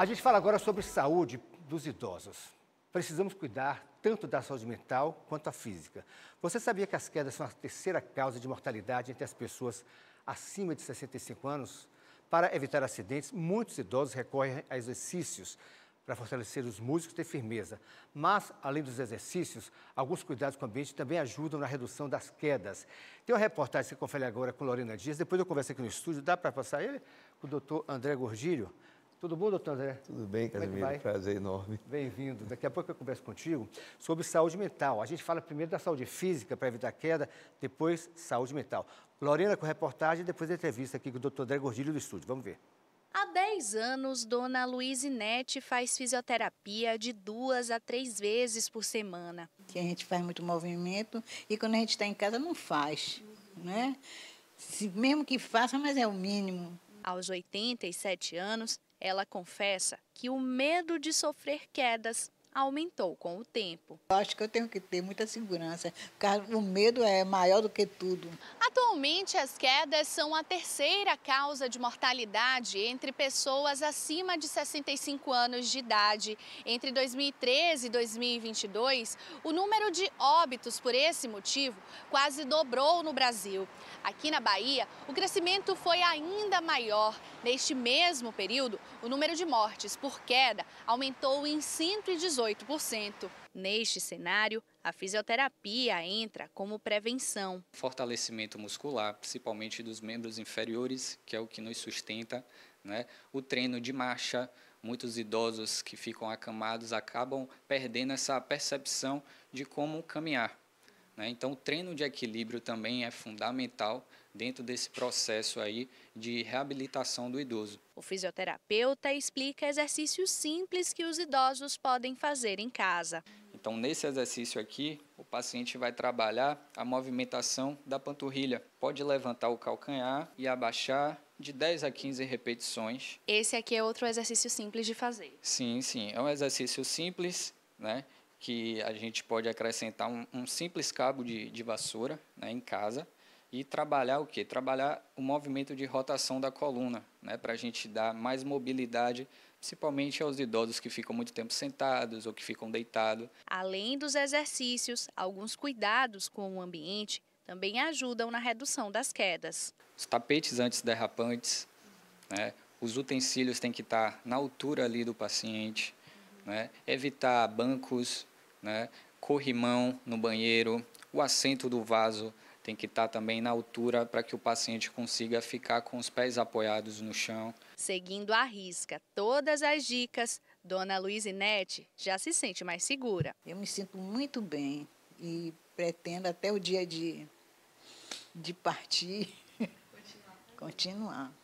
A gente fala agora sobre saúde dos idosos. Precisamos cuidar tanto da saúde mental quanto a física. Você sabia que as quedas são a terceira causa de mortalidade entre as pessoas acima de 65 anos? Para evitar acidentes, muitos idosos recorrem a exercícios para fortalecer os músculos e ter firmeza. Mas, além dos exercícios, alguns cuidados com o ambiente também ajudam na redução das quedas. Tem uma reportagem que você confere agora com Lorena Dias, depois eu converso aqui no estúdio. Dá para passar ele? Com o doutor André Gorgilho. Tudo bom, doutor André? Tudo bem, é Casimiro. É Prazer enorme. Bem-vindo. Daqui a pouco eu converso contigo sobre saúde mental. A gente fala primeiro da saúde física para evitar queda, depois saúde mental. Lorena com reportagem, depois entrevista aqui com o doutor André Gordilho do estúdio. Vamos ver. Há 10 anos, dona Luizinete faz fisioterapia de duas a três vezes por semana. Que a gente faz muito movimento e quando a gente está em casa não faz, né? Se, mesmo que faça, mas é o mínimo. Aos 87 anos, ela confessa que o medo de sofrer quedas aumentou com o tempo. Acho que eu tenho que ter muita segurança, porque o medo é maior do que tudo. Atualmente, as quedas são a terceira causa de mortalidade entre pessoas acima de 65 anos de idade. Entre 2013 e 2022, o número de óbitos por esse motivo quase dobrou no Brasil. Aqui na Bahia, o crescimento foi ainda maior. Neste mesmo período, o número de mortes por queda aumentou em 118 18%. Neste cenário, a fisioterapia entra como prevenção. Fortalecimento muscular, principalmente dos membros inferiores, que é o que nos sustenta, né? o treino de marcha. Muitos idosos que ficam acamados acabam perdendo essa percepção de como caminhar. Né? Então, o treino de equilíbrio também é fundamental dentro desse processo aí de reabilitação do idoso. O fisioterapeuta explica exercícios simples que os idosos podem fazer em casa. Então, nesse exercício aqui, o paciente vai trabalhar a movimentação da panturrilha. Pode levantar o calcanhar e abaixar de 10 a 15 repetições. Esse aqui é outro exercício simples de fazer. Sim, sim. É um exercício simples, né? que a gente pode acrescentar um, um simples cabo de, de vassoura né, em casa e trabalhar o que? Trabalhar o movimento de rotação da coluna, né, para a gente dar mais mobilidade, principalmente aos idosos que ficam muito tempo sentados ou que ficam deitados. Além dos exercícios, alguns cuidados com o ambiente também ajudam na redução das quedas. Os tapetes antiderrapantes, né, os utensílios têm que estar na altura ali do paciente, né, evitar bancos né? corrimão no banheiro, o assento do vaso tem que estar tá também na altura para que o paciente consiga ficar com os pés apoiados no chão. Seguindo à risca todas as dicas, Dona Luizinete já se sente mais segura. Eu me sinto muito bem e pretendo até o dia de, de partir continuar. continuar.